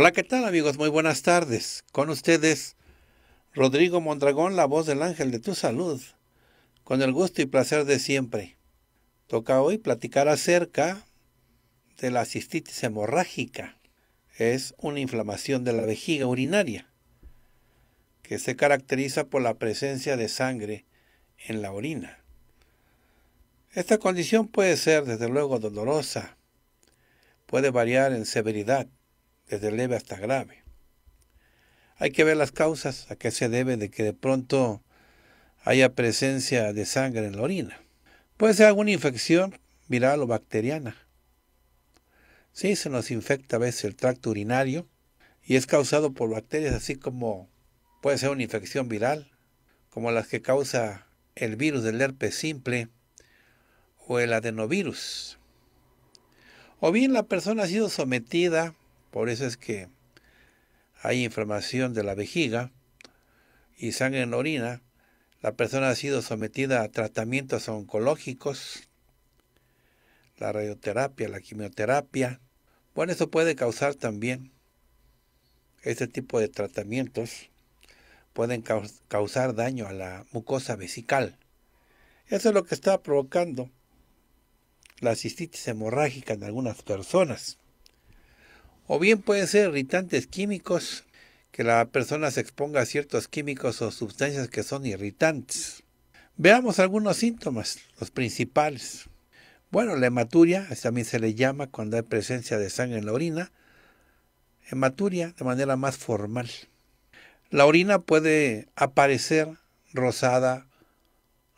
Hola, ¿qué tal amigos? Muy buenas tardes. Con ustedes, Rodrigo Mondragón, la voz del ángel de tu salud, con el gusto y placer de siempre. Toca hoy platicar acerca de la cistitis hemorrágica. Es una inflamación de la vejiga urinaria que se caracteriza por la presencia de sangre en la orina. Esta condición puede ser desde luego dolorosa, puede variar en severidad desde leve hasta grave. Hay que ver las causas, a qué se debe de que de pronto haya presencia de sangre en la orina. Puede ser alguna infección viral o bacteriana. Sí, se nos infecta a veces el tracto urinario y es causado por bacterias, así como puede ser una infección viral, como las que causa el virus del herpes simple o el adenovirus. O bien la persona ha sido sometida por eso es que hay inflamación de la vejiga y sangre en la orina. La persona ha sido sometida a tratamientos oncológicos, la radioterapia, la quimioterapia. Bueno, eso puede causar también, este tipo de tratamientos pueden causar daño a la mucosa vesical. Eso es lo que está provocando la cistitis hemorrágica en algunas personas. O bien pueden ser irritantes químicos, que la persona se exponga a ciertos químicos o sustancias que son irritantes. Veamos algunos síntomas, los principales. Bueno, la hematuria, también se le llama cuando hay presencia de sangre en la orina. Hematuria de manera más formal. La orina puede aparecer rosada,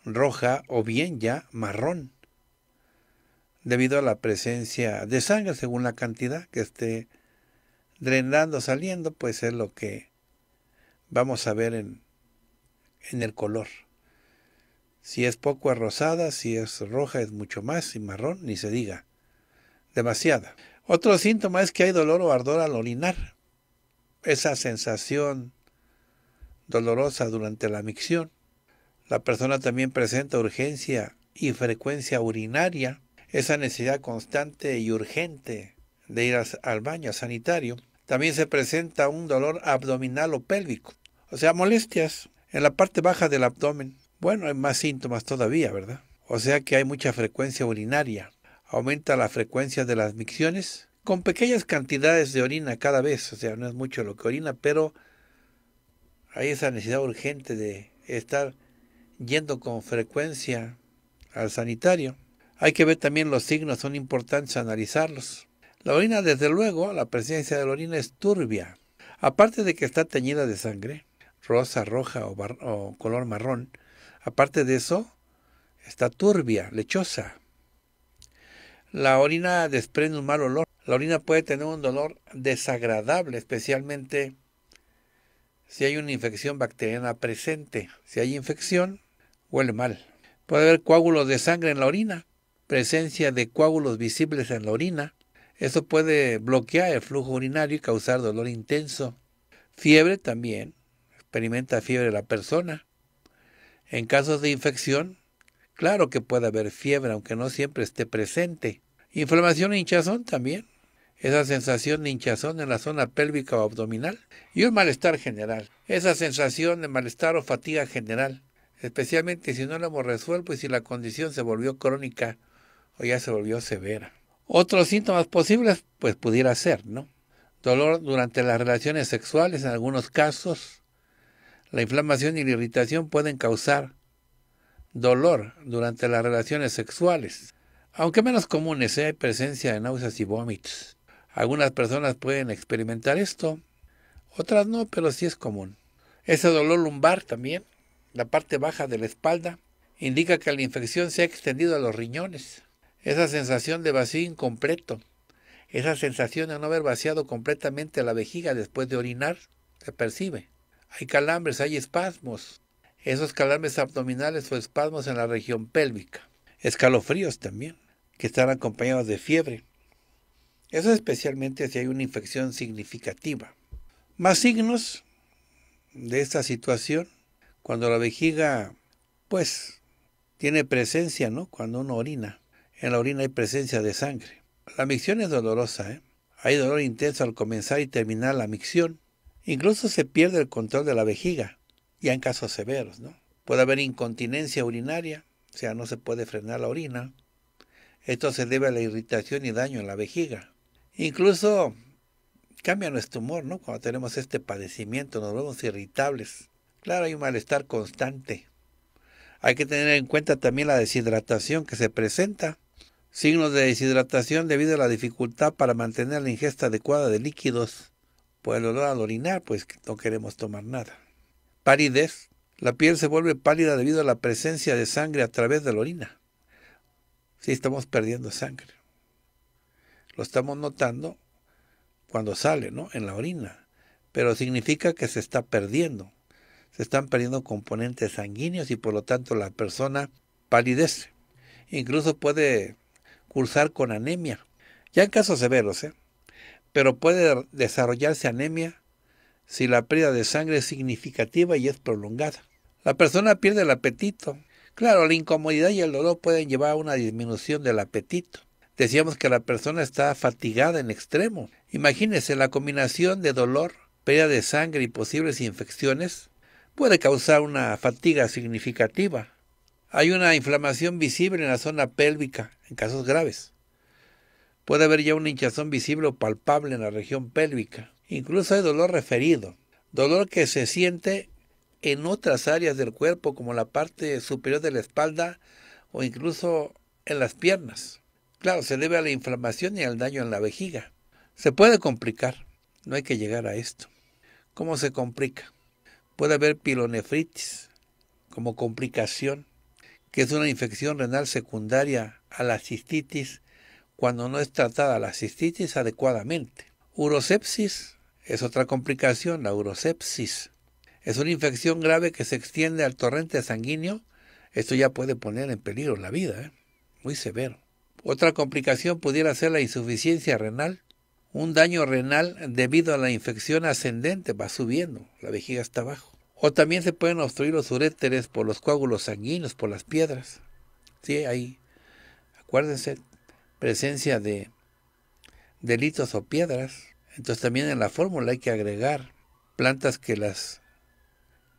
roja o bien ya marrón, debido a la presencia de sangre según la cantidad que esté drenando, saliendo, pues es lo que vamos a ver en, el color. Si es poco es rosada, si es roja es mucho más, y marrón ni se diga. Demasiada. Otro síntoma es que hay dolor o ardor al orinar. Esa sensación dolorosa durante la micción. La persona también presenta urgencia y frecuencia urinaria, esa necesidad constante y urgente de ir al baño sanitario. También se presenta un dolor abdominal o pélvico, o sea, molestias en la parte baja del abdomen. Bueno, hay más síntomas todavía, ¿verdad? O sea que hay mucha frecuencia urinaria. Aumenta la frecuencia de las micciones con pequeñas cantidades de orina cada vez. O sea, no es mucho lo que orina, pero hay esa necesidad urgente de estar yendo con frecuencia al sanitario. Hay que ver también los signos, son importantes analizarlos. La orina, desde luego, la presencia de la orina es turbia. Aparte de que está teñida de sangre, rosa, roja o, color marrón, aparte de eso, está turbia, lechosa. La orina desprende un mal olor. La orina puede tener un dolor desagradable, especialmente si hay una infección bacteriana presente. Si hay infección, huele mal. Puede haber coágulos de sangre en la orina, presencia de coágulos visibles en la orina, eso puede bloquear el flujo urinario y causar dolor intenso. Fiebre también. Experimenta fiebre la persona. En casos de infección, claro que puede haber fiebre, aunque no siempre esté presente. Inflamación e hinchazón también. Esa sensación de hinchazón en la zona pélvica o abdominal. Y un malestar general. Esa sensación de malestar o fatiga general. Especialmente si no lo hemos resuelto y si la condición se volvió crónica o ya se volvió severa. Otros síntomas posibles, pues pudiera ser, ¿no? Dolor durante las relaciones sexuales en algunos casos. La inflamación y la irritación pueden causar dolor durante las relaciones sexuales. Aunque menos comunes, ¿eh? hay presencia de náuseas y vómitos. Algunas personas pueden experimentar esto, otras no, pero sí es común. Ese dolor lumbar también, la parte baja de la espalda, indica que la infección se ha extendido a los riñones esa sensación de vacío incompleto, esa sensación de no haber vaciado completamente la vejiga después de orinar, se percibe. Hay calambres, hay espasmos, esos calambres abdominales o espasmos en la región pélvica, escalofríos también, que están acompañados de fiebre. Eso especialmente si hay una infección significativa. Más signos de esta situación, cuando la vejiga, pues, tiene presencia, ¿no? Cuando uno orina en la orina hay presencia de sangre. La micción es dolorosa, ¿eh? Hay dolor intenso al comenzar y terminar la micción. Incluso se pierde el control de la vejiga, ya en casos severos, ¿no? Puede haber incontinencia urinaria, o sea, no se puede frenar la orina. Esto se debe a la irritación y daño en la vejiga. Incluso cambia nuestro humor, ¿no? Cuando tenemos este padecimiento nos vemos irritables. Claro, hay un malestar constante. Hay que tener en cuenta también la deshidratación que se presenta Signos de deshidratación debido a la dificultad para mantener la ingesta adecuada de líquidos. Por el olor al orinar, pues no queremos tomar nada. Palidez. La piel se vuelve pálida debido a la presencia de sangre a través de la orina. Si sí, estamos perdiendo sangre. Lo estamos notando cuando sale, ¿no? En la orina. Pero significa que se está perdiendo. Se están perdiendo componentes sanguíneos y por lo tanto la persona palidece. Incluso puede cursar con anemia, ya en casos severos, ¿eh? pero puede desarrollarse anemia si la pérdida de sangre es significativa y es prolongada. La persona pierde el apetito. Claro, la incomodidad y el dolor pueden llevar a una disminución del apetito. Decíamos que la persona está fatigada en extremo. Imagínese la combinación de dolor, pérdida de sangre y posibles infecciones puede causar una fatiga significativa. Hay una inflamación visible en la zona pélvica en casos graves. Puede haber ya una hinchazón visible o palpable en la región pélvica. Incluso hay dolor referido, dolor que se siente en otras áreas del cuerpo como la parte superior de la espalda o incluso en las piernas. Claro, se debe a la inflamación y al daño en la vejiga. Se puede complicar, no hay que llegar a esto. ¿Cómo se complica? Puede haber pilonefritis como complicación, que es una infección renal secundaria a la cistitis cuando no es tratada la cistitis adecuadamente. Urosepsis es otra complicación, la urosepsis. Es una infección grave que se extiende al torrente sanguíneo. Esto ya puede poner en peligro la vida, ¿eh? muy severo. Otra complicación pudiera ser la insuficiencia renal, un daño renal debido a la infección ascendente, va subiendo, la vejiga está abajo. O también se pueden obstruir los uréteres por los coágulos sanguíneos, por las piedras. Sí, ahí acuérdense, presencia de delitos o piedras. Entonces también en la fórmula hay que agregar plantas que las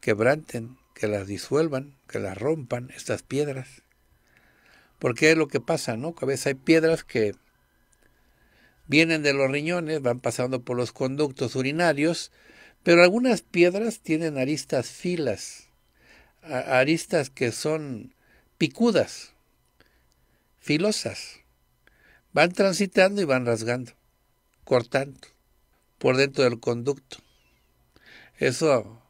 quebranten, que las disuelvan, que las rompan, estas piedras. Porque es lo que pasa, ¿no? Que a veces hay piedras que vienen de los riñones, van pasando por los conductos urinarios, pero algunas piedras tienen aristas filas, aristas que son picudas, filosas. Van transitando y van rasgando, cortando por dentro del conducto. Eso,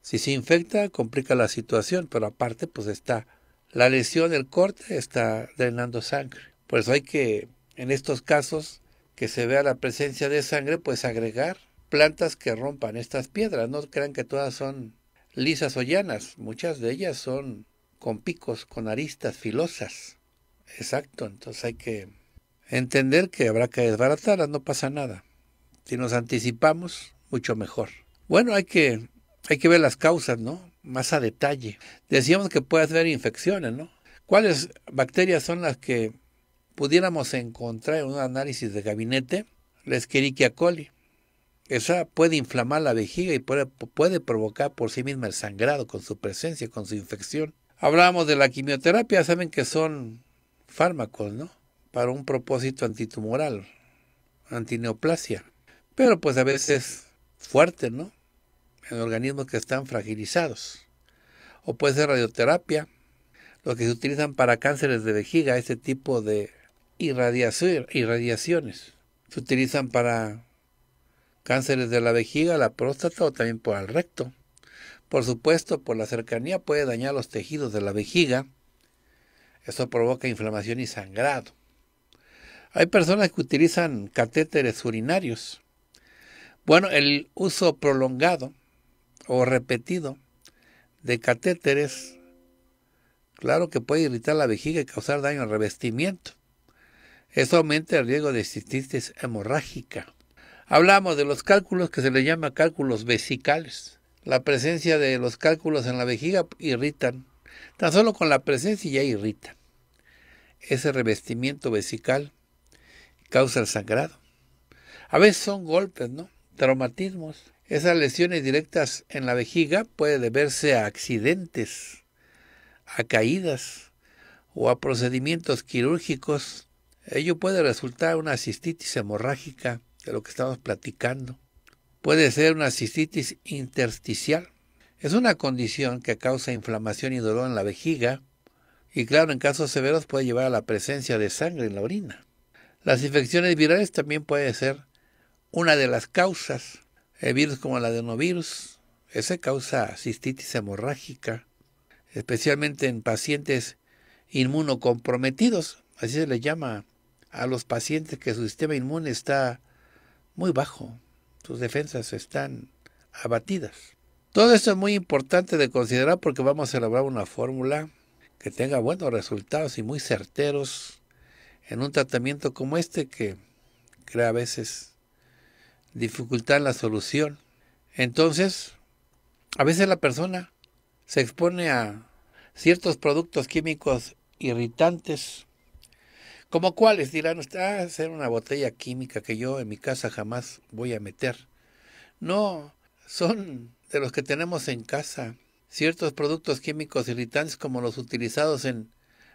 si se infecta, complica la situación, pero aparte, pues está la lesión, el corte, está drenando sangre. Por eso hay que, en estos casos, que se vea la presencia de sangre, pues agregar plantas que rompan estas piedras. No crean que todas son lisas o llanas, muchas de ellas son con picos, con aristas filosas. Exacto, entonces hay que entender que habrá que desbaratarlas, no pasa nada. Si nos anticipamos, mucho mejor. Bueno, hay que, hay que ver las causas, ¿no? Más a detalle. Decíamos que puede ver infecciones, ¿no? ¿Cuáles bacterias son las que pudiéramos encontrar en un análisis de gabinete? La Escherichia coli. Esa puede inflamar la vejiga y puede, puede provocar por sí misma el sangrado con su presencia, con su infección. Hablábamos de la quimioterapia, saben que son fármacos, ¿no? Para un propósito antitumoral, antineoplasia. Pero pues a veces fuerte, ¿no? En organismos que están fragilizados. O puede ser radioterapia, lo que se utilizan para cánceres de vejiga, este tipo de irradiaciones. Se utilizan para cánceres de la vejiga, la próstata o también por el recto. Por supuesto, por la cercanía puede dañar los tejidos de la vejiga eso provoca inflamación y sangrado. Hay personas que utilizan catéteres urinarios. Bueno, el uso prolongado o repetido de catéteres, claro que puede irritar la vejiga y causar daño al revestimiento. Eso aumenta el riesgo de cistitis hemorrágica. Hablamos de los cálculos que se le llama cálculos vesicales. La presencia de los cálculos en la vejiga irritan. Tan solo con la presencia ya irritan. Ese revestimiento vesical causa el sangrado. A veces son golpes, ¿no? Traumatismos. Esas lesiones directas en la vejiga puede deberse a accidentes, a caídas o a procedimientos quirúrgicos. Ello puede resultar una cistitis hemorrágica, de lo que estamos platicando. Puede ser una cistitis intersticial. Es una condición que causa inflamación y dolor en la vejiga y claro, en casos severos puede llevar a la presencia de sangre en la orina. Las infecciones virales también puede ser una de las causas. El eh, virus como el adenovirus, ese causa cistitis hemorrágica, especialmente en pacientes inmunocomprometidos, así se le llama a los pacientes que su sistema inmune está muy bajo, sus defensas están abatidas. Todo esto es muy importante de considerar porque vamos a elaborar una fórmula que tenga buenos resultados y muy certeros en un tratamiento como este que crea a veces dificultad en la solución. Entonces, a veces la persona se expone a ciertos productos químicos irritantes. ¿Como cuáles? Dirán, está ah, una botella química que yo en mi casa jamás voy a meter. No, son de los que tenemos en casa ciertos productos químicos irritantes como los utilizados en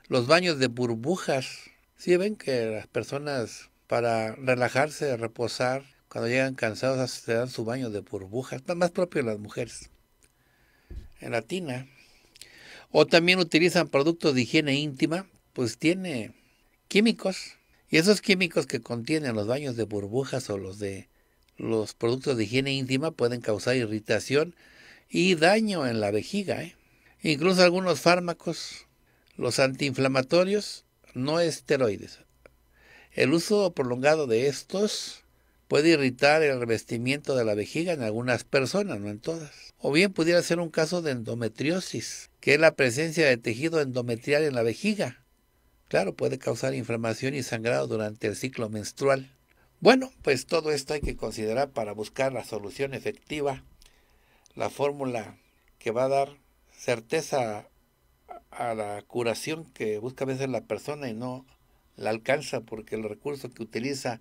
los baños de burbujas. Si ven que las personas para relajarse, reposar, cuando llegan cansados se dan su baño de burbujas, más propio las mujeres, en la tina. O también utilizan productos de higiene íntima, pues tiene químicos. Y esos químicos que contienen los baños de burbujas o los de los productos de higiene íntima pueden causar irritación y daño en la vejiga. ¿eh? Incluso algunos fármacos, los antiinflamatorios no esteroides. El uso prolongado de estos puede irritar el revestimiento de la vejiga en algunas personas, no en todas. O bien pudiera ser un caso de endometriosis, que es la presencia de tejido endometrial en la vejiga. Claro, puede causar inflamación y sangrado durante el ciclo menstrual. Bueno, pues todo esto hay que considerar para buscar la solución efectiva la fórmula que va a dar certeza a la curación que busca a veces la persona y no la alcanza porque el recurso que utiliza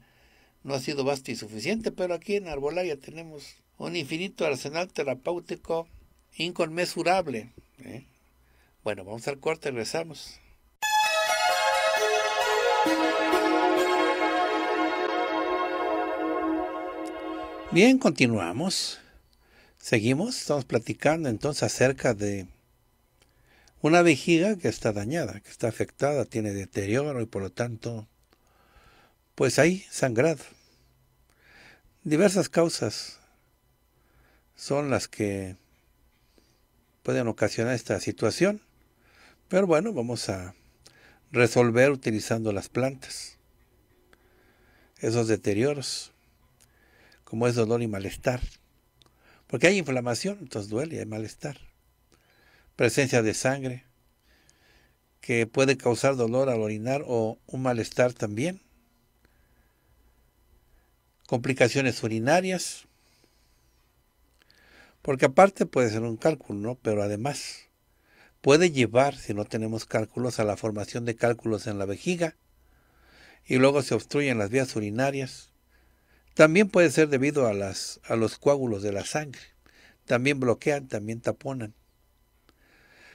no ha sido vasto y suficiente, pero aquí en Arbolaria tenemos un infinito arsenal terapéutico inconmensurable. ¿eh? Bueno, vamos al cuarto y regresamos. Bien, continuamos. Seguimos, estamos platicando entonces acerca de una vejiga que está dañada, que está afectada, tiene deterioro y por lo tanto, pues hay sangrado. Diversas causas son las que pueden ocasionar esta situación, pero bueno, vamos a resolver utilizando las plantas esos deterioros, como es dolor y malestar. Porque hay inflamación, entonces duele, hay malestar. Presencia de sangre, que puede causar dolor al orinar o un malestar también. Complicaciones urinarias, porque aparte puede ser un cálculo, ¿no? Pero además puede llevar, si no tenemos cálculos, a la formación de cálculos en la vejiga y luego se obstruyen las vías urinarias también puede ser debido a, los coágulos de la sangre. También bloquean, también taponan.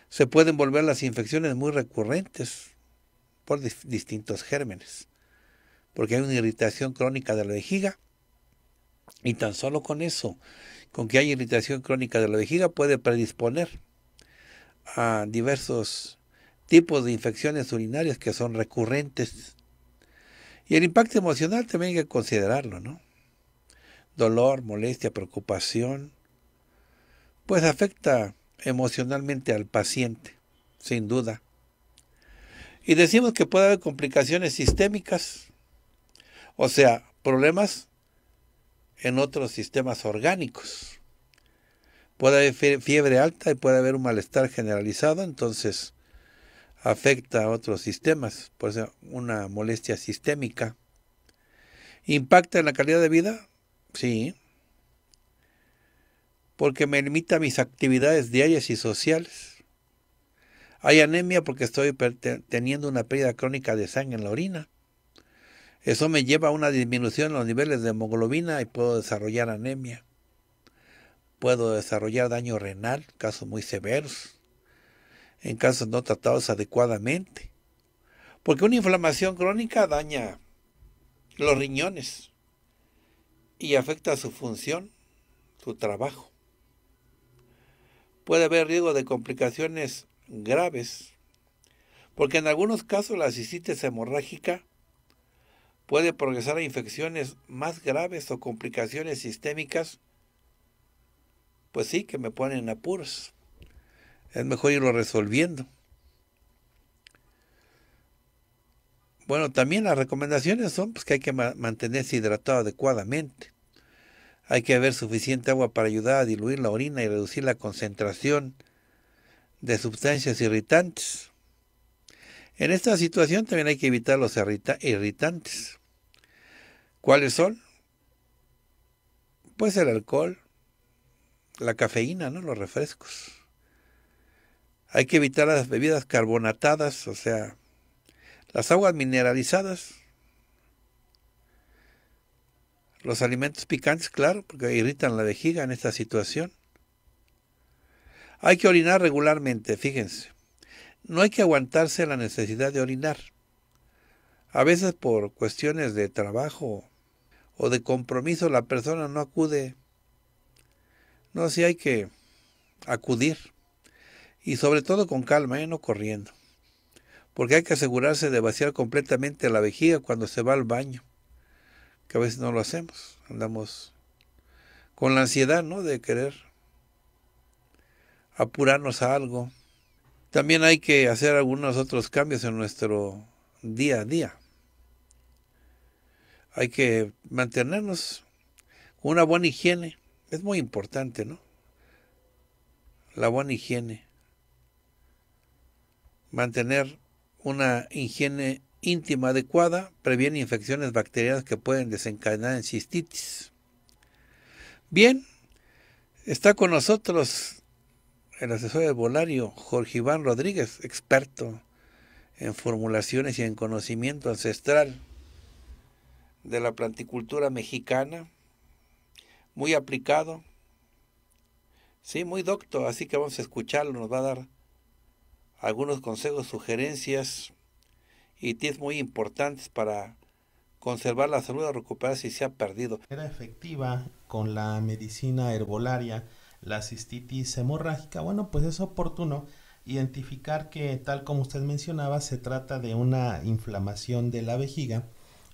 Se pueden volver las infecciones muy recurrentes por distintos gérmenes, porque hay una irritación crónica de la vejiga y tan solo con eso, con que hay irritación crónica de la vejiga, puede predisponer a diversos tipos de infecciones urinarias que son recurrentes. Y el impacto emocional también hay que considerarlo, ¿no? dolor, molestia, preocupación, pues afecta emocionalmente al paciente, sin duda. Y decimos que puede haber complicaciones sistémicas, o sea, problemas en otros sistemas orgánicos. Puede haber fiebre alta y puede haber un malestar generalizado, entonces afecta a otros sistemas, por eso una molestia sistémica. Impacta en la calidad de vida, Sí. Porque me limita mis actividades diarias y sociales. Hay anemia porque estoy teniendo una pérdida crónica de sangre en la orina. Eso me lleva a una disminución en los niveles de hemoglobina y puedo desarrollar anemia. Puedo desarrollar daño renal, casos muy severos, en casos no tratados adecuadamente. Porque una inflamación crónica daña los riñones y afecta su función, su trabajo. Puede haber riesgo de complicaciones graves, porque en algunos casos la cistitis hemorrágica puede progresar a infecciones más graves o complicaciones sistémicas, pues sí que me ponen apuros. Es mejor irlo resolviendo. Bueno, también las recomendaciones son pues, que hay que mantenerse hidratado adecuadamente. Hay que haber suficiente agua para ayudar a diluir la orina y reducir la concentración de sustancias irritantes. En esta situación también hay que evitar los irritantes. ¿Cuáles son? Pues el alcohol, la cafeína, ¿no? Los refrescos. Hay que evitar las bebidas carbonatadas, o sea, las aguas mineralizadas, los alimentos picantes, claro, porque irritan la vejiga en esta situación. Hay que orinar regularmente, fíjense. No hay que aguantarse la necesidad de orinar. A veces por cuestiones de trabajo o de compromiso la persona no acude. No, sí hay que acudir. Y sobre todo con calma, ¿eh? no corriendo porque hay que asegurarse de vaciar completamente la vejiga cuando se va al baño, que a veces no lo hacemos, andamos con la ansiedad ¿no? de querer apurarnos a algo. También hay que hacer algunos otros cambios en nuestro día a día. Hay que mantenernos con una buena higiene. Es muy importante, ¿no? La buena higiene. Mantener una higiene íntima adecuada previene infecciones bacterianas que pueden desencadenar en cistitis. Bien, está con nosotros el asesor de volario Jorge Iván Rodríguez, experto en formulaciones y en conocimiento ancestral de la planticultura mexicana, muy aplicado, sí, muy docto, así que vamos a escucharlo, nos va a dar algunos consejos, sugerencias y tips muy importantes para conservar la salud o recuperar si se ha perdido. Era efectiva con la medicina herbolaria la cistitis hemorrágica. Bueno, pues es oportuno identificar que tal como usted mencionaba se trata de una inflamación de la vejiga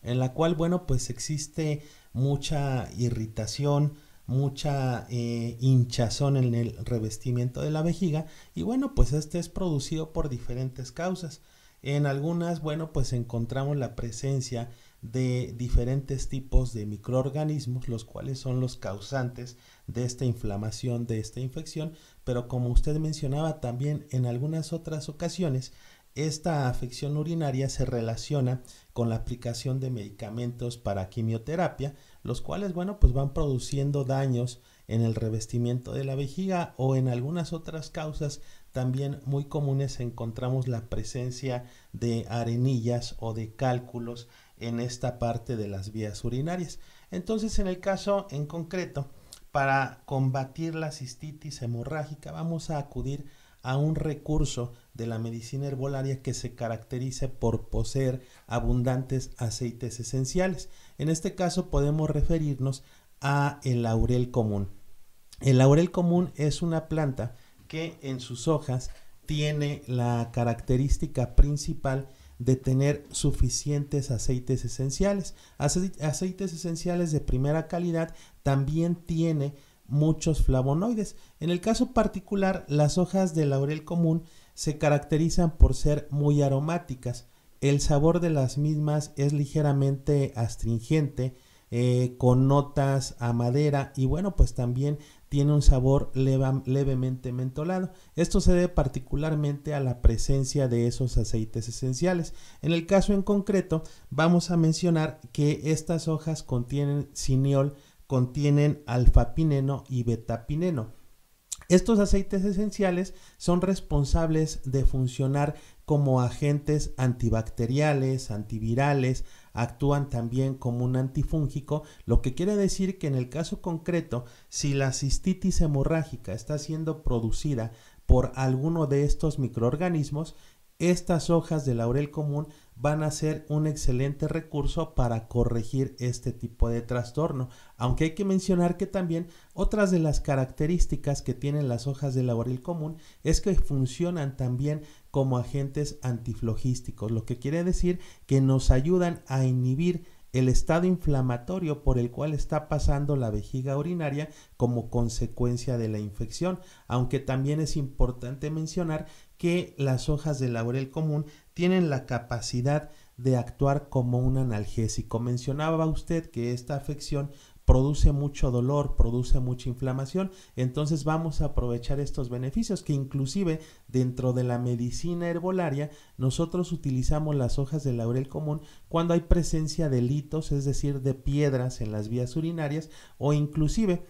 en la cual bueno pues existe mucha irritación mucha eh, hinchazón en el revestimiento de la vejiga y bueno pues este es producido por diferentes causas en algunas bueno pues encontramos la presencia de diferentes tipos de microorganismos los cuales son los causantes de esta inflamación de esta infección pero como usted mencionaba también en algunas otras ocasiones esta afección urinaria se relaciona con la aplicación de medicamentos para quimioterapia los cuales, bueno, pues van produciendo daños en el revestimiento de la vejiga o en algunas otras causas también muy comunes encontramos la presencia de arenillas o de cálculos en esta parte de las vías urinarias. Entonces, en el caso en concreto, para combatir la cistitis hemorrágica vamos a acudir a un recurso de la medicina herbolaria que se caracteriza por poseer abundantes aceites esenciales. En este caso podemos referirnos a el laurel común. El laurel común es una planta que en sus hojas tiene la característica principal de tener suficientes aceites esenciales. aceites esenciales de primera calidad también tiene muchos flavonoides. En el caso particular, las hojas de laurel común se caracterizan por ser muy aromáticas. El sabor de las mismas es ligeramente astringente, eh, con notas a madera y bueno, pues también tiene un sabor levemente mentolado. Esto se debe particularmente a la presencia de esos aceites esenciales. En el caso en concreto, vamos a mencionar que estas hojas contienen cineol contienen alfa pineno y beta pineno Estos aceites esenciales son responsables de funcionar como agentes antibacteriales, antivirales, actúan también como un antifúngico, lo que quiere decir que en el caso concreto, si la cistitis hemorrágica está siendo producida por alguno de estos microorganismos, estas hojas de laurel común van a ser un excelente recurso para corregir este tipo de trastorno, aunque hay que mencionar que también otras de las características que tienen las hojas de laurel común es que funcionan también como agentes antiflogísticos, lo que quiere decir que nos ayudan a inhibir el estado inflamatorio por el cual está pasando la vejiga urinaria como consecuencia de la infección, aunque también es importante mencionar que las hojas de laurel común tienen la capacidad de actuar como un analgésico. Mencionaba usted que esta afección produce mucho dolor, produce mucha inflamación, entonces vamos a aprovechar estos beneficios que inclusive dentro de la medicina herbolaria nosotros utilizamos las hojas de laurel común cuando hay presencia de litos, es decir, de piedras en las vías urinarias o inclusive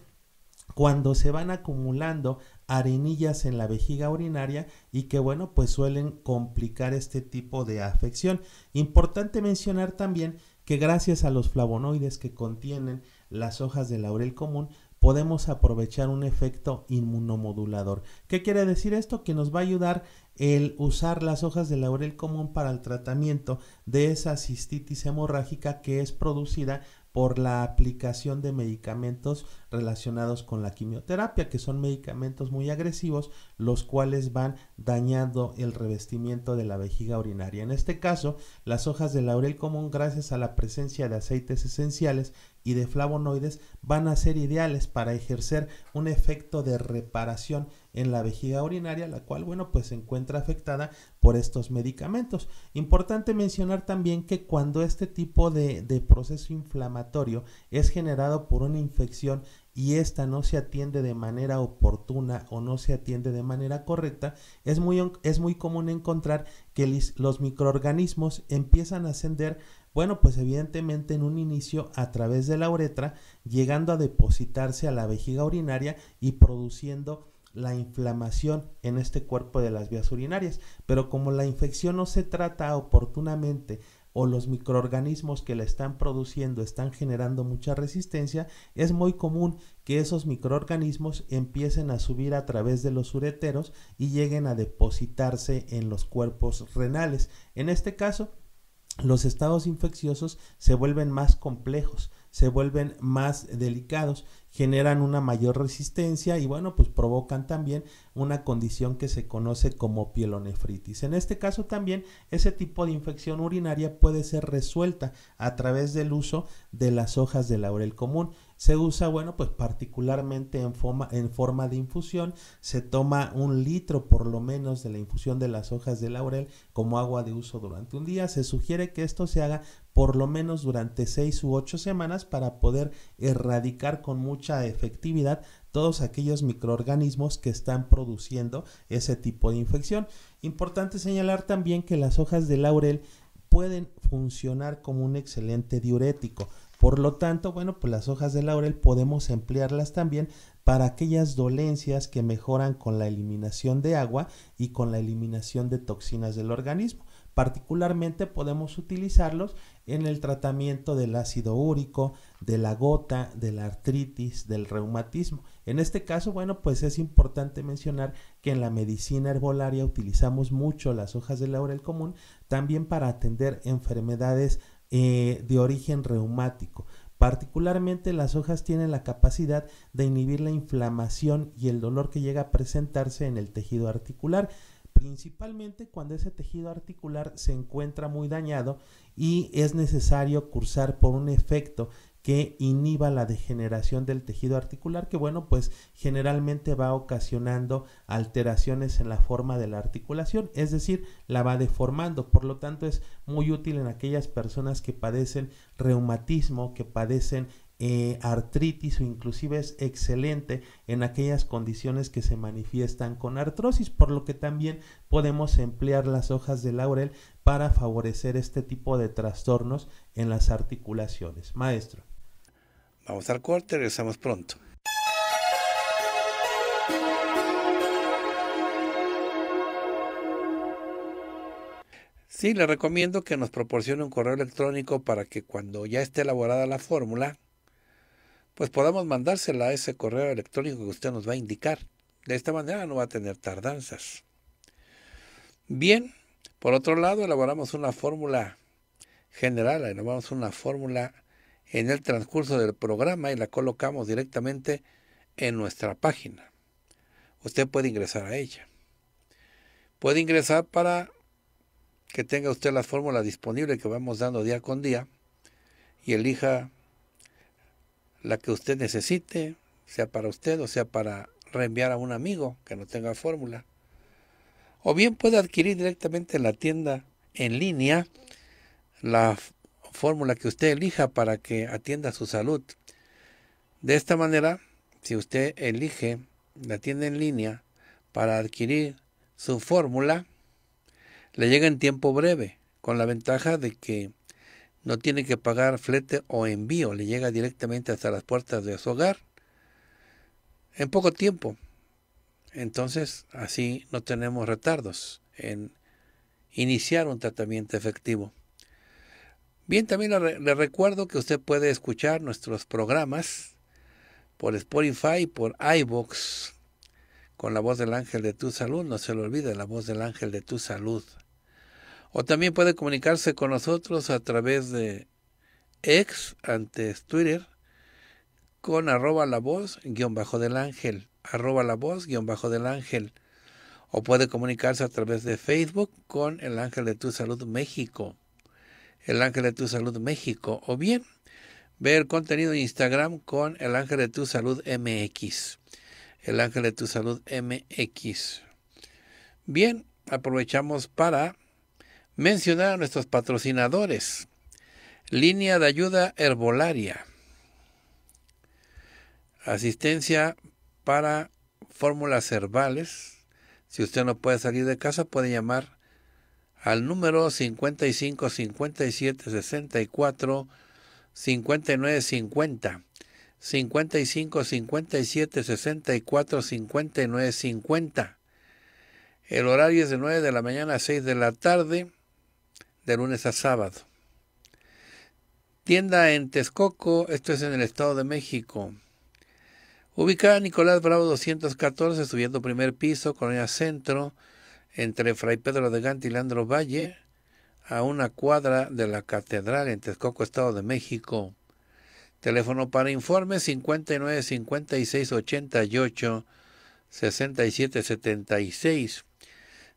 cuando se van acumulando arenillas en la vejiga urinaria y que bueno pues suelen complicar este tipo de afección. Importante mencionar también que gracias a los flavonoides que contienen las hojas de laurel común podemos aprovechar un efecto inmunomodulador. ¿Qué quiere decir esto? Que nos va a ayudar el usar las hojas de laurel común para el tratamiento de esa cistitis hemorrágica que es producida por la aplicación de medicamentos relacionados con la quimioterapia, que son medicamentos muy agresivos, los cuales van dañando el revestimiento de la vejiga urinaria. En este caso, las hojas de laurel común, gracias a la presencia de aceites esenciales y de flavonoides, van a ser ideales para ejercer un efecto de reparación en la vejiga urinaria, la cual, bueno, pues se encuentra afectada por estos medicamentos. Importante mencionar también que cuando este tipo de, proceso inflamatorio es generado por una infección y esta no se atiende de manera oportuna o no se atiende de manera correcta, es muy, es muy común encontrar que los microorganismos empiezan a ascender, bueno, pues evidentemente en un inicio a través de la uretra, llegando a depositarse a la vejiga urinaria y produciendo la inflamación en este cuerpo de las vías urinarias. Pero como la infección no se trata oportunamente o los microorganismos que la están produciendo están generando mucha resistencia, es muy común que esos microorganismos empiecen a subir a través de los ureteros y lleguen a depositarse en los cuerpos renales. En este caso, los estados infecciosos se vuelven más complejos se vuelven más delicados, generan una mayor resistencia y bueno, pues provocan también una condición que se conoce como pielonefritis. En este caso también ese tipo de infección urinaria puede ser resuelta a través del uso de las hojas de laurel común. Se usa, bueno, pues particularmente en forma, en forma de infusión. Se toma un litro por lo menos de la infusión de las hojas de laurel como agua de uso durante un día. Se sugiere que esto se haga por lo menos durante seis u ocho semanas para poder erradicar con mucha efectividad todos aquellos microorganismos que están produciendo ese tipo de infección. Importante señalar también que las hojas de laurel pueden funcionar como un excelente diurético. Por lo tanto, bueno, pues las hojas de laurel podemos emplearlas también para aquellas dolencias que mejoran con la eliminación de agua y con la eliminación de toxinas del organismo. Particularmente podemos utilizarlos en el tratamiento del ácido úrico, de la gota, de la artritis, del reumatismo. En este caso, bueno, pues es importante mencionar que en la medicina herbolaria utilizamos mucho las hojas de laurel común también para atender enfermedades eh, de origen reumático. Particularmente las hojas tienen la capacidad de inhibir la inflamación y el dolor que llega a presentarse en el tejido articular principalmente cuando ese tejido articular se encuentra muy dañado y es necesario cursar por un efecto que inhiba la degeneración del tejido articular, que bueno, pues generalmente va ocasionando alteraciones en la forma de la articulación, es decir, la va deformando. Por lo tanto, es muy útil en aquellas personas que padecen reumatismo, que padecen eh, artritis o inclusive es excelente en aquellas condiciones que se manifiestan con artrosis, por lo que también podemos emplear las hojas de laurel para favorecer este tipo de trastornos en las articulaciones. Maestro. Vamos al corte, regresamos pronto. Sí, le recomiendo que nos proporcione un correo electrónico para que cuando ya esté elaborada la fórmula, pues podamos mandársela a ese correo electrónico que usted nos va a indicar. De esta manera no va a tener tardanzas. Bien, por otro lado, elaboramos una fórmula general, elaboramos una fórmula en el transcurso del programa y la colocamos directamente en nuestra página. Usted puede ingresar a ella. Puede ingresar para que tenga usted la fórmula disponible que vamos dando día con día y elija la que usted necesite, sea para usted o sea para reenviar a un amigo que no tenga fórmula. O bien puede adquirir directamente en la tienda en línea la fórmula que usted elija para que atienda su salud. De esta manera, si usted elige la tienda en línea para adquirir su fórmula, le llega en tiempo breve, con la ventaja de que no tiene que pagar flete o envío, le llega directamente hasta las puertas de su hogar en poco tiempo. Entonces, así no tenemos retardos en iniciar un tratamiento efectivo. Bien, también le, recuerdo que usted puede escuchar nuestros programas por Spotify por iBox con la voz del ángel de tu salud. No se lo olvide, la voz del ángel de tu salud. O también puede comunicarse con nosotros a través de ex antes Twitter con arroba la voz guión bajo del ángel arroba la voz guión bajo del ángel o puede comunicarse a través de Facebook con el ángel de tu salud México el ángel de tu salud México o bien ver contenido en Instagram con el ángel de tu salud MX el ángel de tu salud MX bien aprovechamos para mencionar a nuestros patrocinadores. Línea de ayuda herbolaria. Asistencia para fórmulas herbales. Si usted no puede salir de casa, puede llamar al número 55 57 64 59 50. 55 57 64 59 50. El horario es de 9 de la mañana a 6 de la tarde de lunes a sábado. Tienda en Texcoco, esto es en el Estado de México. Ubicada Nicolás Bravo 214, subiendo primer piso, Colonia Centro, entre Fray Pedro de Gante y Leandro Valle, a una cuadra de la Catedral en Texcoco, Estado de México. Teléfono para informes 59 56 88 67 76.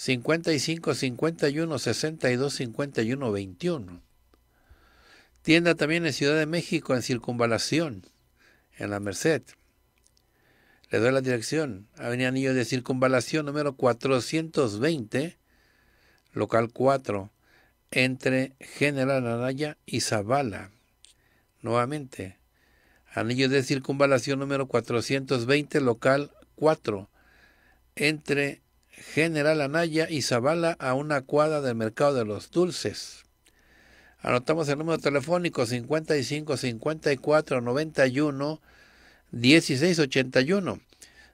55 51 62 51 21. Tienda también en Ciudad de México, en Circunvalación, en La Merced. Le doy la dirección. Avenida Anillo de Circunvalación número 420, local 4, entre General Araya y Zabala. Nuevamente, Anillo de Circunvalación número 420, local 4, entre General Anaya y Zavala a una cuadra del mercado de los dulces. Anotamos el número telefónico 55 54 91 1681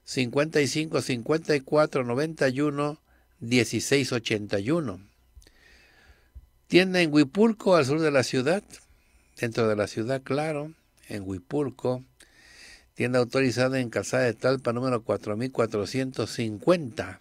55 54 91 16 Tienda en Huipulco, al sur de la ciudad. Dentro de la ciudad, claro, en Huipulco. Tienda autorizada en Calzada de Talpa número 4450.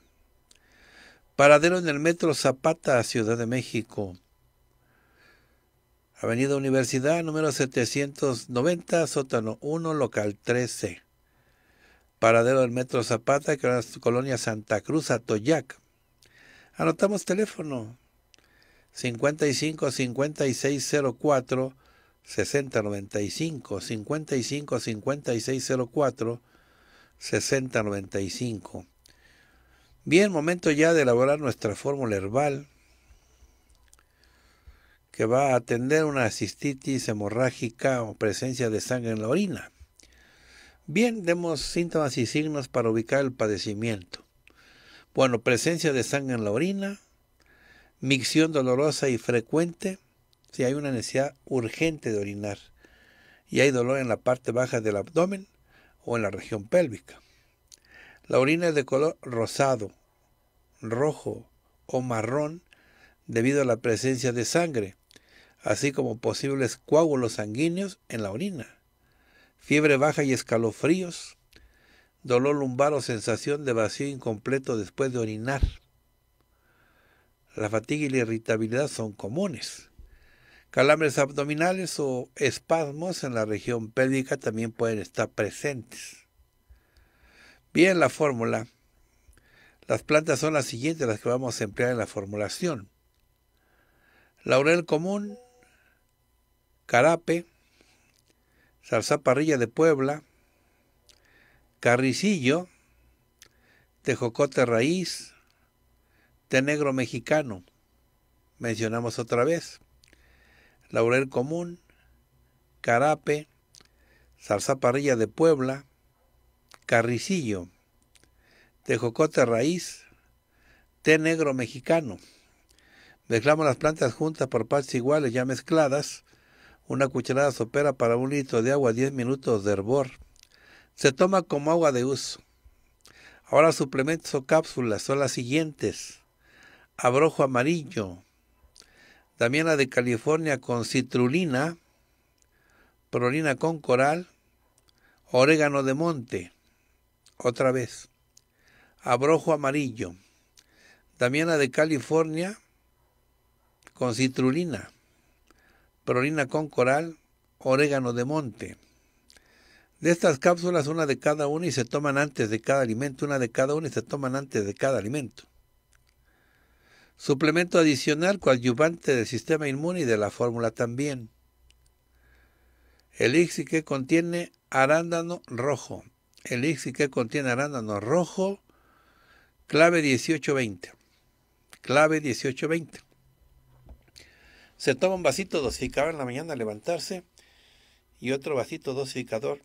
Paradero en el Metro Zapata, Ciudad de México. Avenida Universidad, número 790, sótano 1, local 13. Paradero del Metro Zapata, Colonia Santa Cruz, Atoyac. Anotamos teléfono 55 5604 6095 55 5604 6095. Bien, momento ya de elaborar nuestra fórmula herbal que va a atender una cistitis hemorrágica o presencia de sangre en la orina. Bien, demos síntomas y signos para ubicar el padecimiento. Bueno, presencia de sangre en la orina, micción dolorosa y frecuente, si hay una necesidad urgente de orinar y hay dolor en la parte baja del abdomen o en la región pélvica. La orina es de color rosado, rojo o marrón debido a la presencia de sangre, así como posibles coágulos sanguíneos en la orina, fiebre baja y escalofríos, dolor lumbar o sensación de vacío incompleto después de orinar. La fatiga y la irritabilidad son comunes. Calambres abdominales o espasmos en la región pélvica también pueden estar presentes. Bien la fórmula. Las plantas son las siguientes las que vamos a emplear en la formulación. Laurel común, carape, parrilla de Puebla, carricillo, tejocote raíz, té negro mexicano. Mencionamos otra vez. Laurel común, carape, parrilla de Puebla, carricillo, tejocote raíz, té negro mexicano. Mezclamos las plantas juntas por partes iguales ya mezcladas, una cucharada sopera para un litro de agua, 10 minutos de hervor. Se toma como agua de uso. Ahora suplementos o cápsulas son las siguientes. Abrojo amarillo, damiana de California con citrulina, prolina con coral, orégano de monte otra vez. Abrojo amarillo. Damiana de California con citrulina. Prolina con coral. Orégano de monte. De estas cápsulas, una de cada una y se toman antes de cada alimento, una de cada una y se toman antes de cada alimento. Suplemento adicional coadyuvante del sistema inmune y de la fórmula también. Elixir que contiene arándano rojo, elixir que contiene arándano rojo, clave 1820. Clave 1820. Se toma un vasito dosificador en la mañana al levantarse y otro vasito dosificador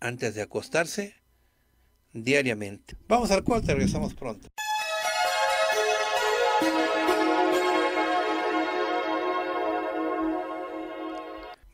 antes de acostarse diariamente. Vamos al cuarto regresamos pronto.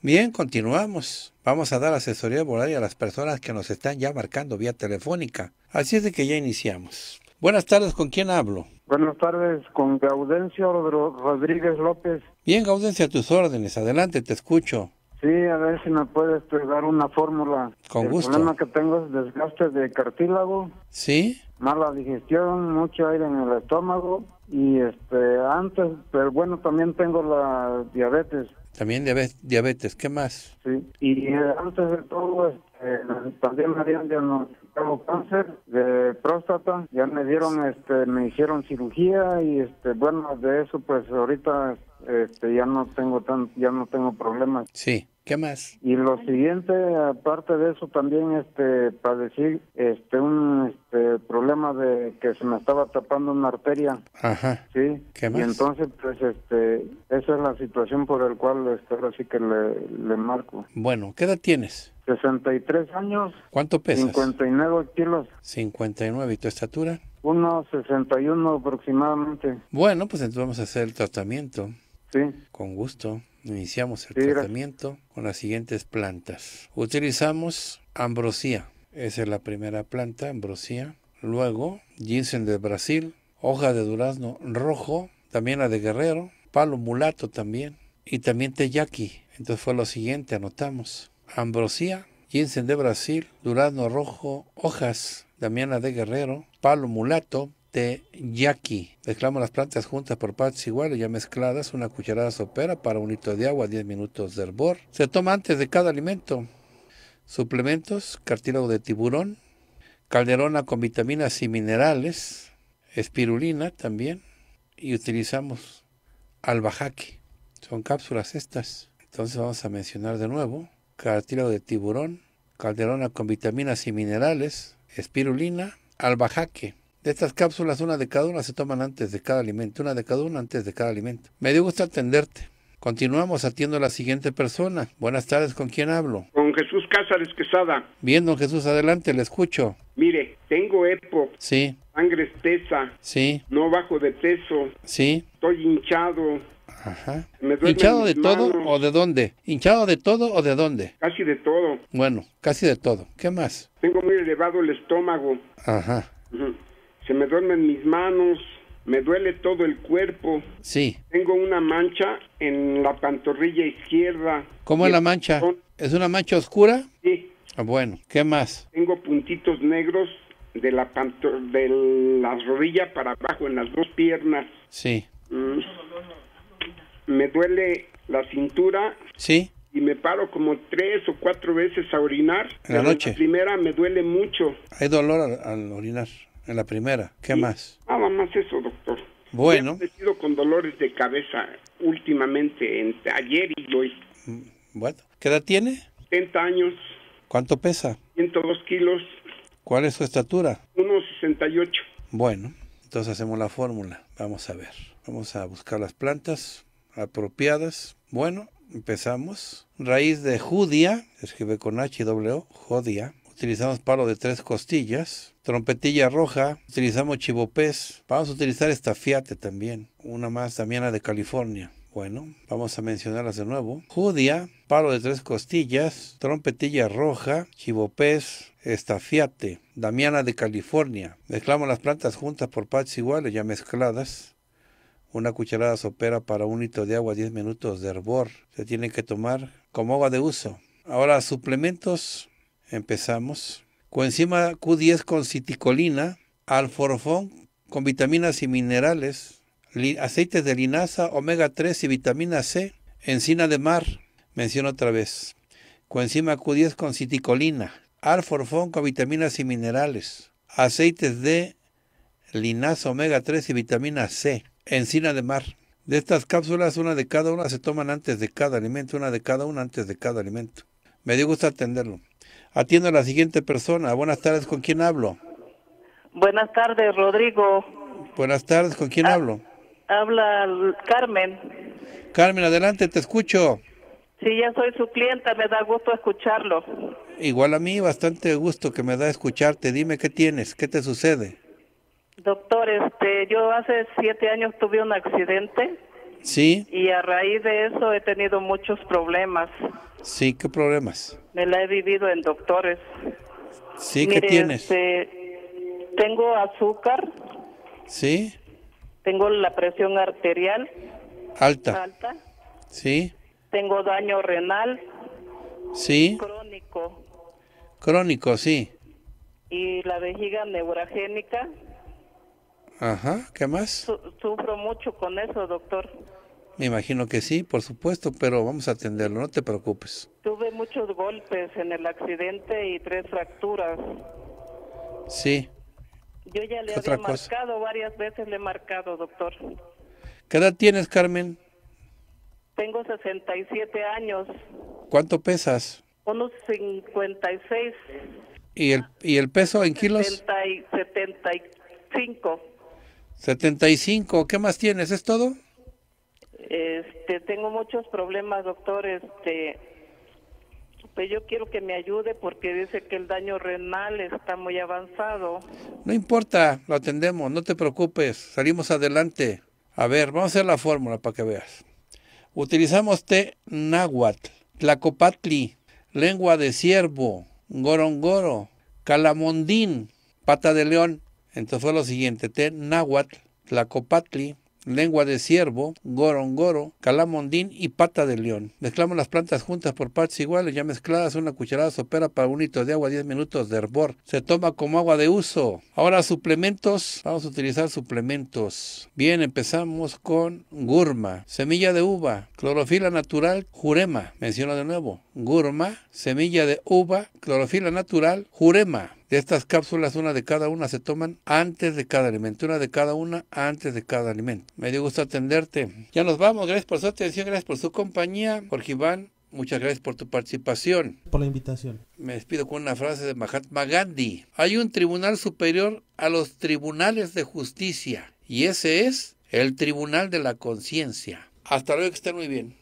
Bien, continuamos. Vamos a dar asesoría volaria a las personas que nos están ya marcando vía telefónica. Así es de que ya iniciamos. Buenas tardes, ¿con quién hablo? Buenas tardes, con Gaudencio Rodríguez López. Bien, Gaudencio, a tus órdenes. Adelante, te escucho. Sí, a ver si me puedes dar una fórmula. Con gusto. El problema que tengo es desgaste de cartílago. Sí. Mala digestión, mucho aire en el estómago. Y este, antes, pero bueno, también tengo la diabetes. También diabetes, ¿qué más? Sí, y antes de todo, este, también me habían diagnosticado cáncer de próstata, ya me dieron, este, me hicieron cirugía y, este, bueno, de eso, pues ahorita este, ya no tengo tan, ya no tengo problemas. Sí. ¿Qué más? Y lo siguiente, aparte de eso, también este padecí este un este, problema de que se me estaba tapando una arteria. Ajá. Sí. ¿Qué más? Y entonces, pues, este, esa es la situación por la cual este, ahora sí que le, marco. Bueno, ¿qué edad tienes? 63 años. ¿Cuánto pesas? 59 kilos. 59. ¿Y tu estatura? 1.61 aproximadamente. Bueno, pues entonces vamos a hacer el tratamiento. Con gusto. Iniciamos el tratamiento con las siguientes plantas. Utilizamos ambrosía. Esa es la primera planta, ambrosía. Luego, ginseng de Brasil, hoja de durazno rojo, también la de guerrero, palo mulato también, y también teyaki. Entonces fue lo siguiente, anotamos. Ambrosía, ginseng de Brasil, durazno rojo, hojas, también la de guerrero, palo mulato, Teyaki. Mezclamos las plantas juntas por partes iguales, ya mezcladas, una cucharada sopera para un litro de agua, 10 minutos de hervor. Se toma antes de cada alimento. Suplementos, cartílago de tiburón, calderona con vitaminas y minerales, espirulina también, y utilizamos albajaque. Son cápsulas estas. Entonces vamos a mencionar de nuevo, cartílago de tiburón, calderona con vitaminas y minerales, espirulina, albajaque. De estas cápsulas, una de cada una se toman antes de cada alimento, una de cada una antes de cada alimento. Me dio gusto atenderte. Continuamos, atiendo a la siguiente persona. Buenas tardes, ¿con quién hablo? Con Jesús Cázares Quesada. Bien, don Jesús, adelante, le escucho. Mire, tengo EPO. Sí. Sangre espesa. Sí. No bajo de peso. Sí. Estoy hinchado. Ajá. ¿Hinchado de todo o de dónde? ¿Hinchado de todo o de dónde? Casi de todo. Bueno, casi de todo. ¿Qué más? Tengo muy elevado el estómago. Ajá se me duermen mis manos, me duele todo el cuerpo. Sí. Tengo una mancha en la pantorrilla izquierda. ¿Cómo es la mancha? ¿Es una mancha oscura? Sí. Ah, bueno, ¿qué más? Tengo puntitos negros de la rodilla para abajo en las dos piernas. Sí. Mm. Me duele la cintura. Sí. Y me paro como tres o cuatro veces a orinar. En la noche. La primera me duele mucho. Hay dolor al orinar en la primera. ¿Qué más? Nada más eso, doctor. Bueno. He sido con dolores de cabeza últimamente, ayer y hoy. Mm, bueno, ¿qué edad tiene? 70 años. ¿Cuánto pesa? 102 kilos. ¿Cuál es su estatura? 1,68. Bueno, entonces hacemos la fórmula. Vamos a ver. Vamos a buscar las plantas apropiadas. Bueno, empezamos. Raíz de judía. escribe con H y W, jodia. Utilizamos palo de tres costillas, trompetilla roja, utilizamos chivopez, vamos a utilizar estafiate también, una más damiana de California. Bueno, vamos a mencionarlas de nuevo. Judia, palo de tres costillas, trompetilla roja, chivopez, estafiate, damiana de California. Mezclamos las plantas juntas por partes iguales, ya mezcladas. Una cucharada sopera para un litro de agua, 10 minutos de hervor. Se tienen que tomar como agua de uso. Ahora, suplementos. Empezamos coenzima Q10 con citicolina, alforfón con vitaminas y minerales, aceites de linaza, omega 3 y vitamina C, encina de mar, menciono otra vez, coenzima Q10 con citicolina, alforfón con vitaminas y minerales, aceites de linaza, omega 3 y vitamina C, encina de mar. De estas cápsulas, una de cada una se toman antes de cada alimento, una de cada una antes de cada alimento. Me dio gusto atenderlo. Atiendo a la siguiente persona. Buenas tardes, ¿con quién hablo? Buenas tardes, Rodrigo. Buenas tardes, ¿con quién ah, hablo? Habla Carmen. Carmen, adelante, te escucho. Sí, ya soy su clienta, me da gusto escucharlo. Igual a mí, bastante gusto que me da escucharte. Dime qué tienes, qué te sucede. Doctor, este, yo hace siete años tuve un accidente. Sí. Y a raíz de eso he tenido muchos problemas. Sí, ¿qué problemas? Me la he vivido en doctores. Sí, ¿qué tienes? Este, tengo azúcar. Sí. Tengo la presión arterial. Alta. Alta. Sí. Tengo daño renal. Sí. Crónico. Crónico, sí. Y la vejiga neurogénica. Ajá, ¿qué más? sufro mucho con eso, doctor. Me imagino que sí, por supuesto, pero vamos a atenderlo, no te preocupes. Tuve muchos golpes en el accidente y tres fracturas. Sí. Yo ya le había marcado varias veces, le he marcado, doctor. ¿Qué edad tienes, Carmen? Tengo 67 años. ¿Cuánto pesas? Unos 56. ¿Y el, y el peso en kilos? 75. 75. ¿Qué más tienes? ¿Es todo? Este, tengo muchos problemas, doctor. Este, pues yo quiero que me ayude porque dice que el daño renal está muy avanzado. No importa, lo atendemos, no te preocupes, salimos adelante. A ver, vamos a hacer la fórmula para que veas. Utilizamos té náhuatl, tlacopatli, lengua de ciervo, gorongoro, calamondín, pata de león. Entonces fue lo siguiente, té náhuatl, tlacopatli, lengua de ciervo, gorongoro, calamondín y pata de león. Mezclamos las plantas juntas por partes iguales, ya mezcladas, una cucharada sopera para un litro de agua, 10 minutos de hervor. Se toma como agua de uso. Ahora suplementos, vamos a utilizar suplementos. Bien, empezamos con gurma, semilla de uva, clorofila natural, jurema, menciono de nuevo, gurma, semilla de uva, clorofila natural, jurema. De estas cápsulas, una de cada una se toman antes de cada alimento, una de cada una antes de cada alimento. Me dio gusto atenderte. Ya nos vamos, gracias por su atención, gracias por su compañía. Jorge Iván, muchas gracias por tu participación. Por la invitación. Me despido con una frase de Mahatma Gandhi. Hay un tribunal superior a los tribunales de justicia y ese es el tribunal de la conciencia. Hasta luego, que estén muy bien.